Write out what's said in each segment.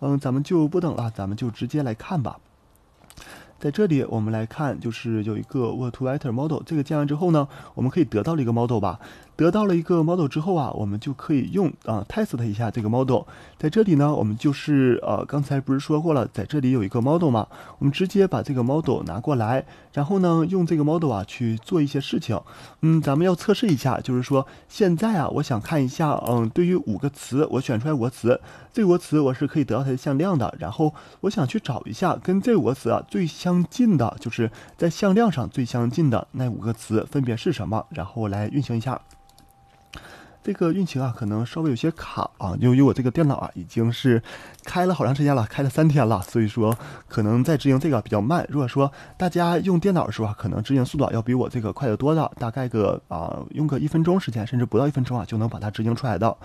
嗯，咱们就不等了，咱们就直接来看吧。在这里，我们来看，就是有一个 word to w r i t e r model，这个建完之后呢，我们可以得到了一个 model 吧。得到了一个 model 之后啊，我们就可以用啊 test 一下这个 model。在这里呢，我们就是呃刚才不是说过了，在这里有一个 model 嘛，我们直接把这个 model 拿过来，然后呢用这个 model 啊去做一些事情。嗯，咱们要测试一下，就是说现在啊，我想看一下，嗯，对于五个词，我选出来五个词，这五个词我是可以得到它的向量的。然后我想去找一下跟这五个词啊最相近的，就是在向量上最相近的那五个词分别是什么，然后来运行一下。这个运行啊，可能稍微有些卡啊，由于我这个电脑啊已经是开了好长时间了，开了三天了，所以说可能在执行这个比较慢。如果说大家用电脑的时候啊，可能执行速度要比我这个快得多的，大概个啊用个一分钟时间，甚至不到一分钟啊就能把它执行出来的。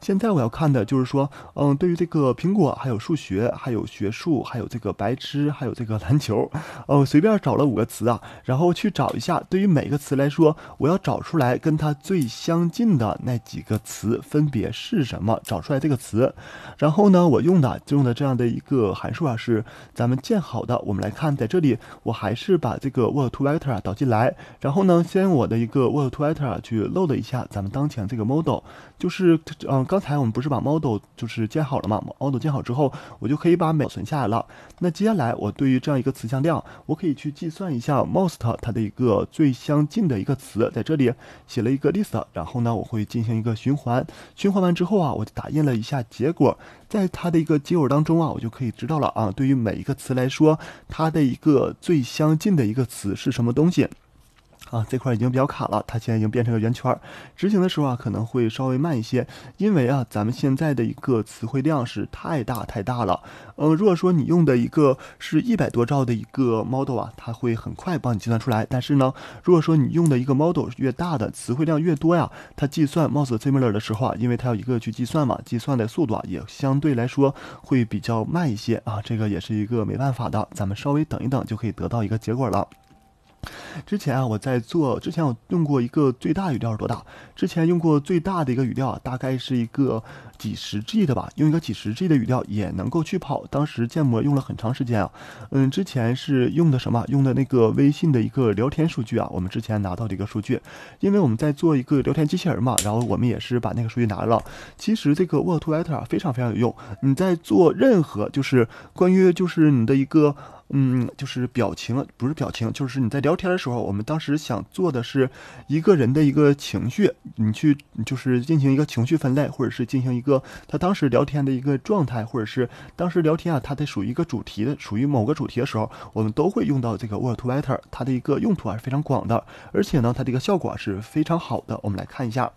现在我要看的就是说，嗯，对于这个苹果、还有数学、还有学术、还有这个白痴、还有这个篮球，呃，随便找了五个词啊，然后去找一下，对于每个词来说，我要找出来跟它最相近的那。几个词分别是什么？找出来这个词，然后呢，我用的用的这样的一个函数啊，是咱们建好的。我们来看，在这里，我还是把这个 word to vector 导进来，然后呢，先我的一个 word to vector 去 load 一下咱们当前这个 model，就是嗯，刚才我们不是把 model 就是建好了嘛？model 建好之后，我就可以把保存下来了。那接下来，我对于这样一个词向量，我可以去计算一下 most 它的一个最相近的一个词，在这里写了一个 list，然后呢，我会进行。一个循环，循环完之后啊，我就打印了一下结果，在它的一个结果当中啊，我就可以知道了啊，对于每一个词来说，它的一个最相近的一个词是什么东西。啊，这块已经比较卡了，它现在已经变成个圆圈儿。执行的时候啊，可能会稍微慢一些，因为啊，咱们现在的一个词汇量是太大太大了。呃，如果说你用的一个是一百多兆的一个 model 啊，它会很快帮你计算出来。但是呢，如果说你用的一个 model 越大的词汇量越多呀，它计算 most similar 的时候啊，因为它有一个去计算嘛，计算的速度啊也相对来说会比较慢一些啊。这个也是一个没办法的，咱们稍微等一等就可以得到一个结果了。之前啊，我在做之前我用过一个最大语调是多大？之前用过最大的一个语调啊，大概是一个几十 G 的吧，用一个几十 G 的语调也能够去跑。当时建模用了很长时间啊，嗯，之前是用的什么？用的那个微信的一个聊天数据啊，我们之前拿到的一个数据，因为我们在做一个聊天机器人嘛，然后我们也是把那个数据拿了。其实这个 Word to e d i t e r 非常非常有用，你在做任何就是关于就是你的一个。嗯，就是表情，不是表情，就是你在聊天的时候，我们当时想做的是一个人的一个情绪，你去就是进行一个情绪分类，或者是进行一个他当时聊天的一个状态，或者是当时聊天啊，他的属于一个主题的，属于某个主题的时候，我们都会用到这个 Word to v e c t e r 它的一个用途还是非常广的，而且呢，它这个效果是非常好的。我们来看一下。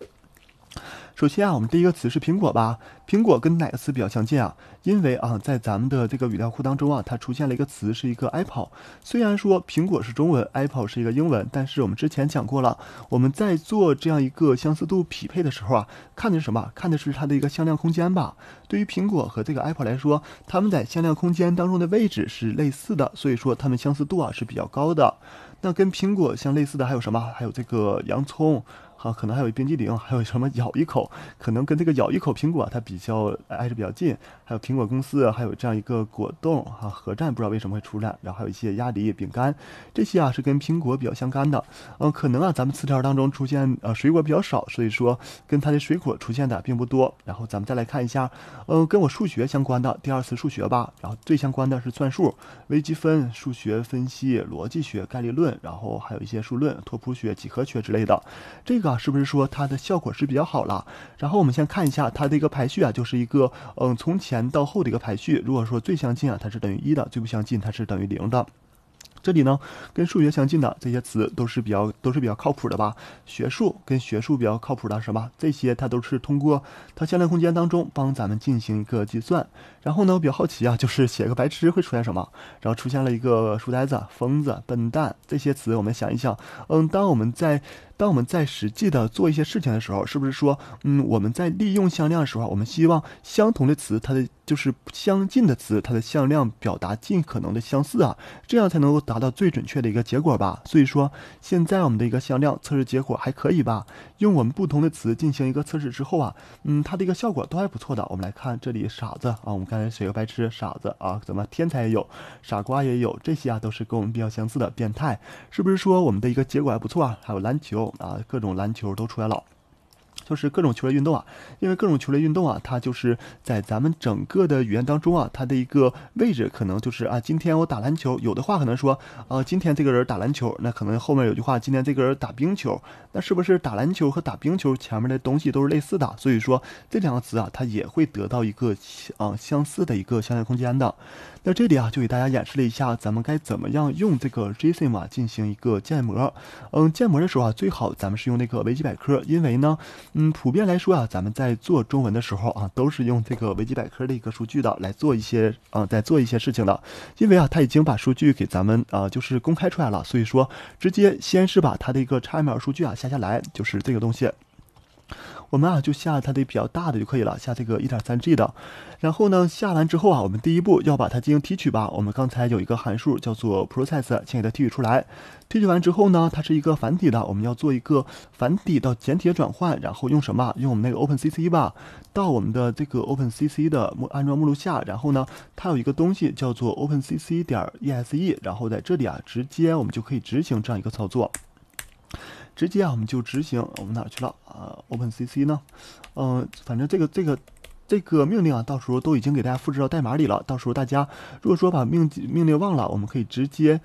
首先啊，我们第一个词是苹果吧？苹果跟哪个词比较相近啊？因为啊，在咱们的这个语料库当中啊，它出现了一个词，是一个 apple。虽然说苹果是中文，apple 是一个英文，但是我们之前讲过了，我们在做这样一个相似度匹配的时候啊，看的是什么？看的是它的一个向量空间吧。对于苹果和这个 apple 来说，它们在向量空间当中的位置是类似的，所以说它们相似度啊是比较高的。那跟苹果相类似的还有什么？还有这个洋葱。好，可能还有冰激凌，还有什么咬一口，可能跟这个咬一口苹果它比较挨着比较近，还有苹果公司还有这样一个果冻哈核战，不知道为什么会出来，然后还有一些鸭梨饼干，这些啊是跟苹果比较相干的，嗯，可能啊咱们词条当中出现呃水果比较少，所以说跟它的水果出现的并不多，然后咱们再来看一下，嗯，跟我数学相关的第二次数学吧，然后最相关的是算数、微积分、数学分析、逻辑学、概率论，然后还有一些数论、拓扑学、几何学之类的，这个。是不是说它的效果是比较好了？然后我们先看一下它的一个排序啊，就是一个嗯，从前到后的一个排序。如果说最相近啊，它是等于一的；最不相近，它是等于零的。这里呢，跟数学相近的这些词都是比较都是比较靠谱的吧？学术跟学术比较靠谱的是什么？这些它都是通过它向量空间当中帮咱们进行一个计算。然后呢，我比较好奇啊，就是写个白痴会出现什么？然后出现了一个书呆子、疯子、笨蛋这些词。我们想一想，嗯，当我们在当我们在实际的做一些事情的时候，是不是说，嗯，我们在利用向量的时候，我们希望相同的词，它的就是相近的词，它的向量表达尽可能的相似啊，这样才能够达到最准确的一个结果吧。所以说，现在我们的一个向量测试结果还可以吧？用我们不同的词进行一个测试之后啊，嗯，它的一个效果都还不错的。我们来看这里傻子啊，我们刚才谁个白痴傻子啊，怎么天才也有，傻瓜也有，这些啊都是跟我们比较相似的。变态是不是说我们的一个结果还不错啊？还有篮球。啊，各种篮球都出来了。就是各种球类运动啊，因为各种球类运动啊，它就是在咱们整个的语言当中啊，它的一个位置可能就是啊，今天我打篮球，有的话可能说，呃，今天这个人打篮球，那可能后面有句话，今天这个人打冰球，那是不是打篮球和打冰球前面的东西都是类似的？所以说这两个词啊，它也会得到一个相相似的一个相对空间的。那这里啊，就给大家演示了一下咱们该怎么样用这个 JSON 啊进行一个建模。嗯，建模的时候啊，最好咱们是用那个维基百科，因为呢。嗯，普遍来说啊，咱们在做中文的时候啊，都是用这个维基百科的一个数据的来做一些啊，在做一些事情的，因为啊，他已经把数据给咱们啊，就是公开出来了，所以说直接先是把他的一个差 l 数据啊下下来，就是这个东西。我们啊就下它的比较大的就可以了，下这个一点三 G 的。然后呢，下完之后啊，我们第一步要把它进行提取吧。我们刚才有一个函数叫做 process，先给它提取出来。提取完之后呢，它是一个繁体的，我们要做一个繁体到简体的转换。然后用什么？用我们那个 opencc 吧。到我们的这个 opencc 的目安装目录下，然后呢，它有一个东西叫做 opencc 点 e s e 然后在这里啊，直接我们就可以执行这样一个操作。直接啊，我们就执行我们哪去了啊？Open CC 呢？嗯，反正这个这个这个命令啊，到时候都已经给大家复制到代码里了。到时候大家如果说把命命令忘了，我们可以直接。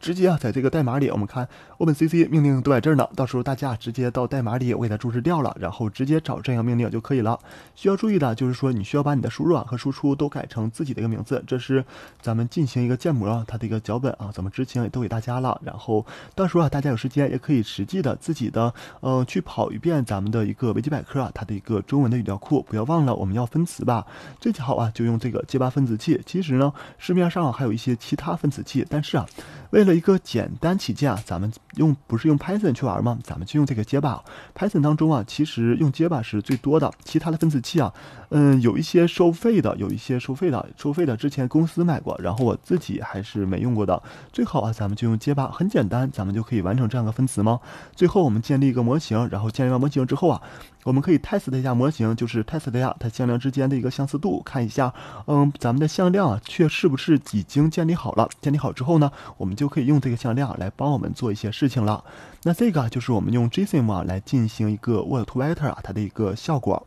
直接啊，在这个代码里，我们看 opencc 命令都在这儿呢。到时候大家直接到代码里，我给它注释掉了，然后直接找这样命令就可以了。需要注意的就是说，你需要把你的输入啊和输出都改成自己的一个名字。这是咱们进行一个建模它的一个脚本啊。咱们之前也都给大家了。然后到时候啊，大家有时间也可以实际的自己的呃去跑一遍咱们的一个维基百科啊，它的一个中文的语料库。不要忘了我们要分词吧。最好啊，就用这个结巴分词器。其实呢，市面上还有一些其他分词器，但是啊。为了一个简单起见啊，咱们用不是用 Python 去玩吗？咱们就用这个 j 巴。a Python 当中啊，其实用 j 巴 a 是最多的，其他的分词器啊，嗯，有一些收费的，有一些收费的，收费的。之前公司买过，然后我自己还是没用过的。最好啊，咱们就用 j 巴，a 很简单，咱们就可以完成这样的分词吗？最后我们建立一个模型，然后建立完模型之后啊。我们可以 test 一下模型，就是 test 一下它向量之间的一个相似度，看一下，嗯，咱们的向量啊，确是不是已经建立好了？建立好之后呢，我们就可以用这个向量来帮我们做一些事情了。那这个就是我们用 j g m n 来进行一个 word to v e t e r 啊，它的一个效果。